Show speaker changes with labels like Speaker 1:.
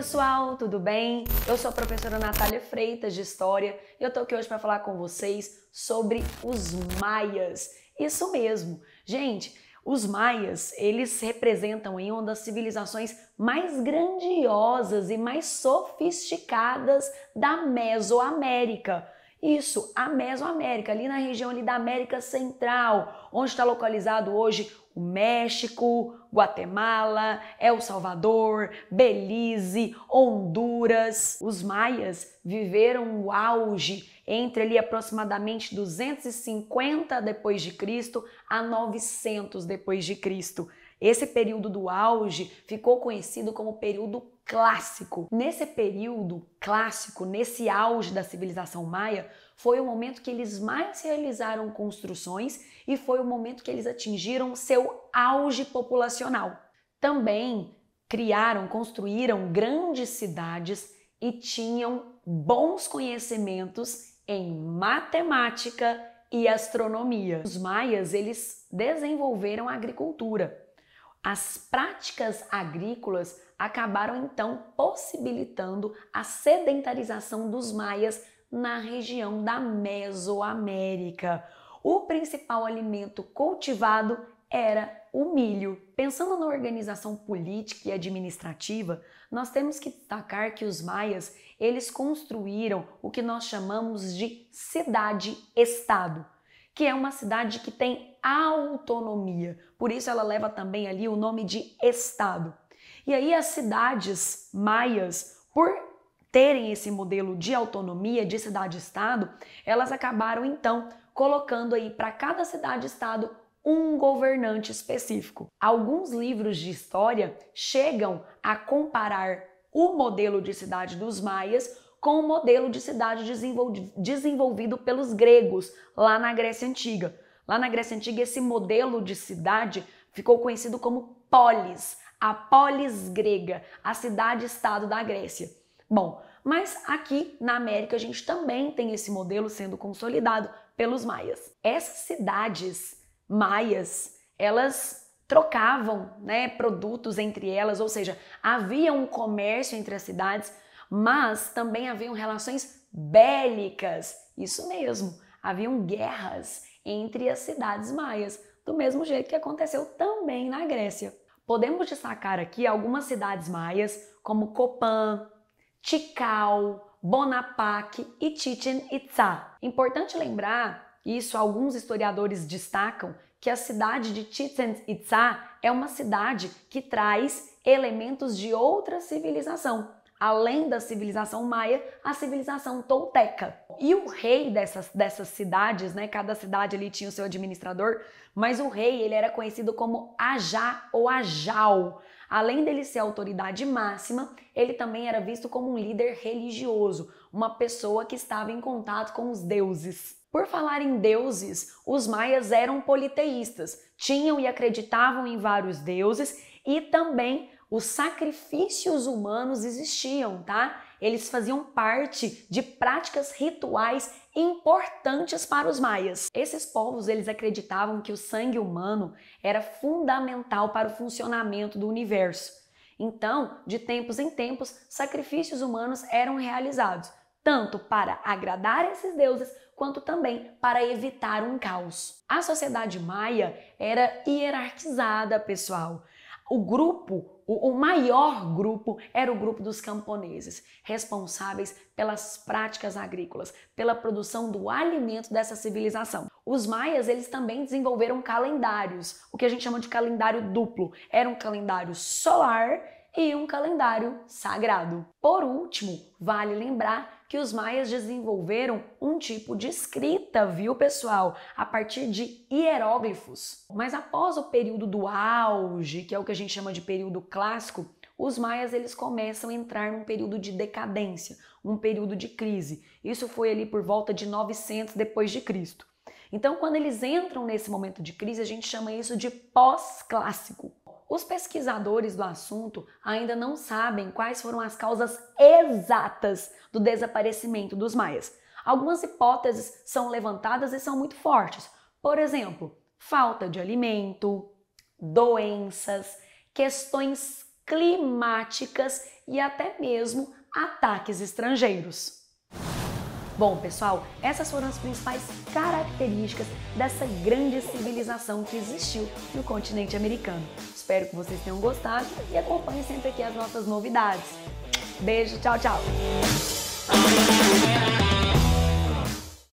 Speaker 1: pessoal, tudo bem? Eu sou a professora Natália Freitas de História e eu tô aqui hoje para falar com vocês sobre os maias. Isso mesmo. Gente, os maias, eles representam em uma das civilizações mais grandiosas e mais sofisticadas da Mesoamérica. Isso, a Mesoamérica, ali na região ali da América Central, onde está localizado hoje o México, Guatemala, El Salvador, Belize, Honduras. Os maias viveram o auge entre ali aproximadamente 250 depois de Cristo a 900 depois de Cristo. Esse período do auge ficou conhecido como período clássico. Nesse período clássico, nesse auge da civilização maia, foi o momento que eles mais realizaram construções e foi o momento que eles atingiram seu auge populacional. Também criaram, construíram grandes cidades e tinham bons conhecimentos em matemática e astronomia. Os maias, eles desenvolveram a agricultura. As práticas agrícolas acabaram então possibilitando a sedentarização dos maias na região da Mesoamérica. O principal alimento cultivado era o milho. Pensando na organização política e administrativa, nós temos que destacar que os maias, eles construíram o que nós chamamos de cidade-estado que é uma cidade que tem autonomia. Por isso ela leva também ali o nome de estado. E aí as cidades maias, por terem esse modelo de autonomia de cidade-estado, elas acabaram então colocando aí para cada cidade-estado um governante específico. Alguns livros de história chegam a comparar o modelo de cidade dos maias com o modelo de cidade desenvolvido pelos gregos lá na Grécia Antiga. Lá na Grécia Antiga, esse modelo de cidade ficou conhecido como polis, a polis grega, a cidade-estado da Grécia. Bom, mas aqui na América a gente também tem esse modelo sendo consolidado pelos maias. Essas cidades maias, elas trocavam né, produtos entre elas, ou seja, havia um comércio entre as cidades mas também haviam relações bélicas, isso mesmo, haviam guerras entre as cidades maias, do mesmo jeito que aconteceu também na Grécia. Podemos destacar aqui algumas cidades maias, como Copan, Tikal, Bonaparte e Chichen Itza. Importante lembrar, isso alguns historiadores destacam, que a cidade de Chichen Itza é uma cidade que traz elementos de outra civilização, além da civilização maia, a civilização tolteca. E o rei dessas, dessas cidades, né, cada cidade ali tinha o seu administrador, mas o rei ele era conhecido como Ajá ou Ajau. Além dele ser autoridade máxima, ele também era visto como um líder religioso, uma pessoa que estava em contato com os deuses. Por falar em deuses, os maias eram politeístas, tinham e acreditavam em vários deuses e também os sacrifícios humanos existiam, tá? Eles faziam parte de práticas rituais importantes para os maias. Esses povos, eles acreditavam que o sangue humano era fundamental para o funcionamento do universo. Então, de tempos em tempos, sacrifícios humanos eram realizados, tanto para agradar esses deuses quanto também para evitar um caos. A sociedade maia era hierarquizada, pessoal o grupo, o, maior grupo, era o grupo dos camponeses, responsáveis pelas práticas agrícolas, pela produção do alimento dessa civilização. Os maias, eles também desenvolveram calendários, o que a gente chama de calendário duplo. Era um calendário solar e um calendário sagrado. Por último, vale lembrar que os maias desenvolveram um tipo de escrita, viu, pessoal? A partir de hieróglifos. Mas após o período do auge, que é o que a gente chama de período clássico, os maias eles começam a entrar num período de decadência, um período de crise. Isso foi ali por volta de 900 depois de Cristo. Então, quando eles entram nesse momento de crise, a gente chama isso de pós-clássico. Os pesquisadores do assunto ainda não sabem quais foram as causas exatas do desaparecimento dos maias. Algumas hipóteses são levantadas e são muito fortes. Por exemplo, falta de alimento, doenças, questões climáticas e até mesmo ataques estrangeiros. Bom, pessoal, essas foram as principais características dessa grande civilização que existiu no continente americano. Espero que vocês tenham gostado e acompanhem sempre aqui as nossas novidades. Beijo, tchau, tchau!